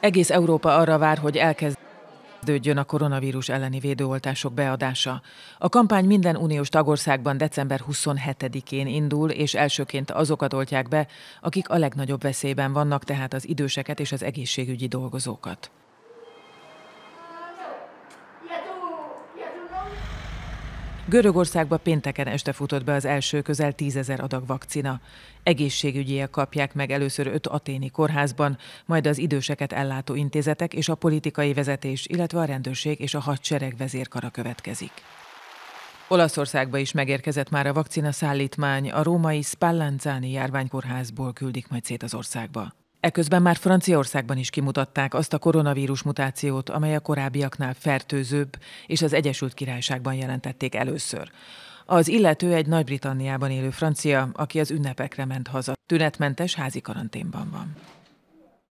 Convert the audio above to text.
Egész Európa arra vár, hogy elkezdődjön a koronavírus elleni védőoltások beadása. A kampány minden uniós tagországban december 27-én indul, és elsőként azokat oltják be, akik a legnagyobb veszélyben vannak, tehát az időseket és az egészségügyi dolgozókat. Görögországba pénteken este futott be az első közel tízezer adag vakcina. Egészségügyiek kapják meg először öt aténi kórházban, majd az időseket ellátó intézetek és a politikai vezetés, illetve a rendőrség és a hadsereg vezérkara következik. Olaszországba is megérkezett már a vakcina szállítmány, a római Spallanzani járványkórházból küldik majd szét az országba. Eközben már Franciaországban is kimutatták azt a koronavírus mutációt, amely a korábbiaknál fertőzőbb, és az Egyesült Királyságban jelentették először. Az illető egy Nagy-Britanniában élő francia, aki az ünnepekre ment haza. Tünetmentes házi karanténban van.